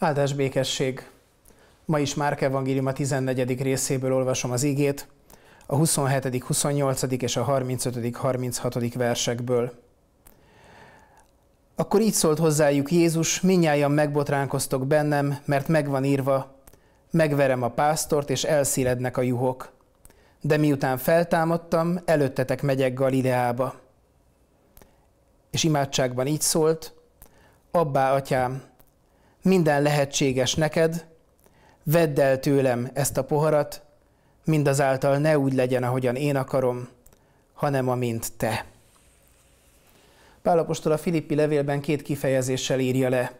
Áldás békesség! Ma is Márk Evangélium a 14. részéből olvasom az igét, a 27., 28. és a 35., 36. versekből. Akkor így szólt hozzájuk Jézus, minnyáján megbotránkoztok bennem, mert megvan írva, megverem a pásztort, és elszílednek a juhok. De miután feltámadtam, előttetek megyek Galileába. És imádságban így szólt, Abbá, atyám, minden lehetséges neked, vedd el tőlem ezt a poharat, mindazáltal ne úgy legyen, ahogyan én akarom, hanem amint te. Pálapostól a Filippi levélben két kifejezéssel írja le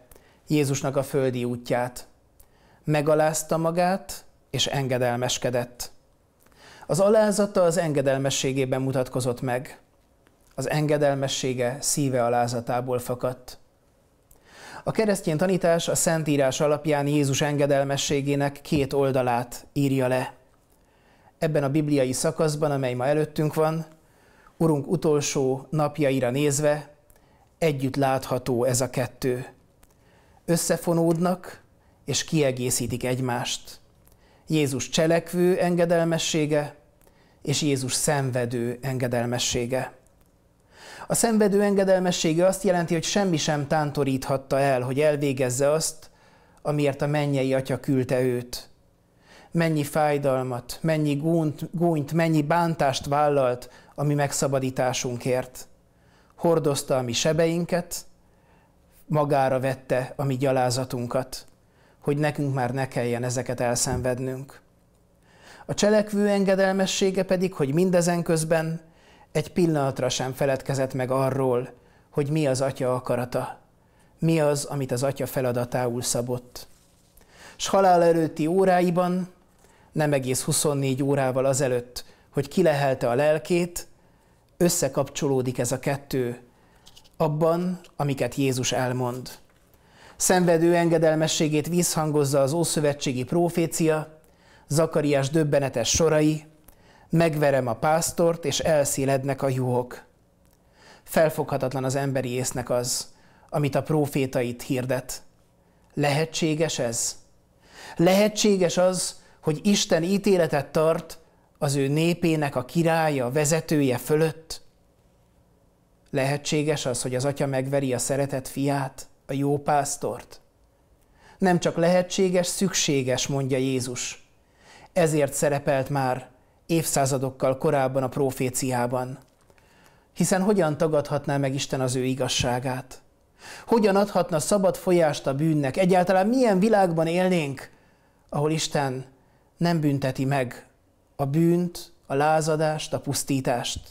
Jézusnak a földi útját. Megalázta magát, és engedelmeskedett. Az alázata az engedelmességében mutatkozott meg. Az engedelmessége szíve alázatából fakadt. A keresztény tanítás a Szentírás alapján Jézus engedelmességének két oldalát írja le. Ebben a bibliai szakaszban, amely ma előttünk van, Urunk utolsó napjaira nézve együtt látható ez a kettő. Összefonódnak és kiegészítik egymást. Jézus cselekvő engedelmessége és Jézus szenvedő engedelmessége. A szenvedő engedelmessége azt jelenti, hogy semmi sem tántoríthatta el, hogy elvégezze azt, amiért a mennyei atya küldte őt. Mennyi fájdalmat, mennyi gúnt, gúnyt mennyi bántást vállalt a mi megszabadításunkért. Hordozta a mi sebeinket, magára vette a mi gyalázatunkat, hogy nekünk már ne kelljen ezeket elszenvednünk. A cselekvő engedelmessége pedig, hogy mindezen közben egy pillanatra sem feledkezett meg arról, hogy mi az atya akarata, mi az, amit az atya feladatául szabott. S halál előtti óráiban, nem egész 24 órával azelőtt, hogy kilehelte a lelkét, összekapcsolódik ez a kettő abban, amiket Jézus elmond. Szenvedő engedelmességét visszhangozza az ószövetségi profécia, Zakariás döbbenetes sorai, Megverem a pásztort, és elszélednek a juhok. Felfoghatatlan az emberi észnek az, amit a profétait hirdet. Lehetséges ez? Lehetséges az, hogy Isten ítéletet tart az ő népének a királya, vezetője fölött? Lehetséges az, hogy az atya megveri a szeretett fiát, a jó pásztort? Nem csak lehetséges, szükséges, mondja Jézus. Ezért szerepelt már évszázadokkal korábban a proféciában. Hiszen hogyan tagadhatná meg Isten az ő igazságát? Hogyan adhatna szabad folyást a bűnnek? Egyáltalán milyen világban élnénk, ahol Isten nem bünteti meg a bűnt, a lázadást, a pusztítást?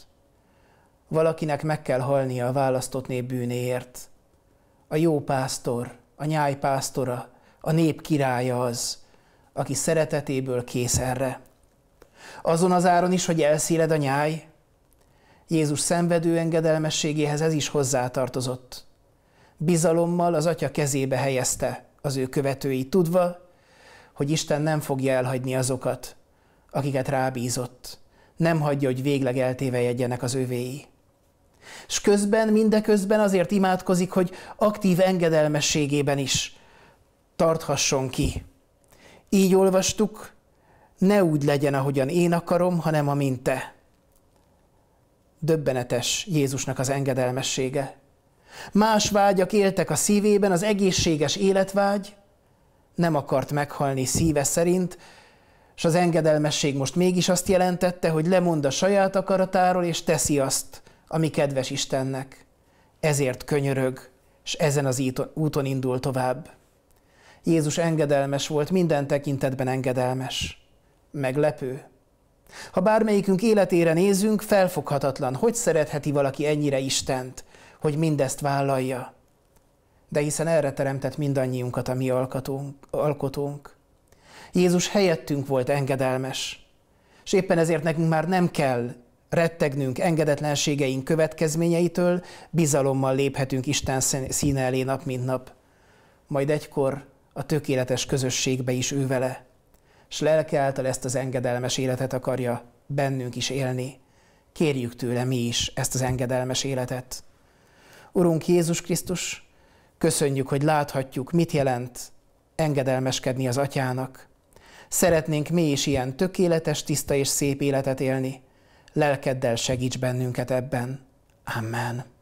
Valakinek meg kell halnia a választott nép bűnéért. A jó pásztor, a nyáj pásztora, a nép királya az, aki szeretetéből kész erre. Azon az áron is, hogy elszéled a nyáj? Jézus szenvedő engedelmességéhez ez is hozzátartozott. Bizalommal az atya kezébe helyezte az ő követői, tudva, hogy Isten nem fogja elhagyni azokat, akiket rábízott. Nem hagyja, hogy végleg eltévejedjenek az övéi. És közben, mindeközben azért imádkozik, hogy aktív engedelmességében is tarthasson ki. Így olvastuk ne úgy legyen, ahogyan én akarom, hanem amint te. Döbbenetes Jézusnak az engedelmessége. Más vágyak éltek a szívében, az egészséges életvágy, nem akart meghalni szíve szerint, és az engedelmesség most mégis azt jelentette, hogy lemond a saját akaratáról, és teszi azt, ami kedves Istennek. Ezért könyörög, és ezen az úton indul tovább. Jézus engedelmes volt, minden tekintetben engedelmes. Meglepő. Ha bármelyikünk életére nézünk, felfoghatatlan, hogy szeretheti valaki ennyire Istent, hogy mindezt vállalja. De hiszen erre teremtett mindannyiunkat a mi alkotónk. alkotónk. Jézus helyettünk volt engedelmes, és éppen ezért nekünk már nem kell rettegnünk engedetlenségeink következményeitől, bizalommal léphetünk Isten színe elé nap mint nap. Majd egykor a tökéletes közösségbe is ő vele s lelke által ezt az engedelmes életet akarja bennünk is élni. Kérjük tőle mi is ezt az engedelmes életet. Urunk Jézus Krisztus, köszönjük, hogy láthatjuk, mit jelent engedelmeskedni az Atyának. Szeretnénk mi is ilyen tökéletes, tiszta és szép életet élni. Lelkeddel segíts bennünket ebben. Amen.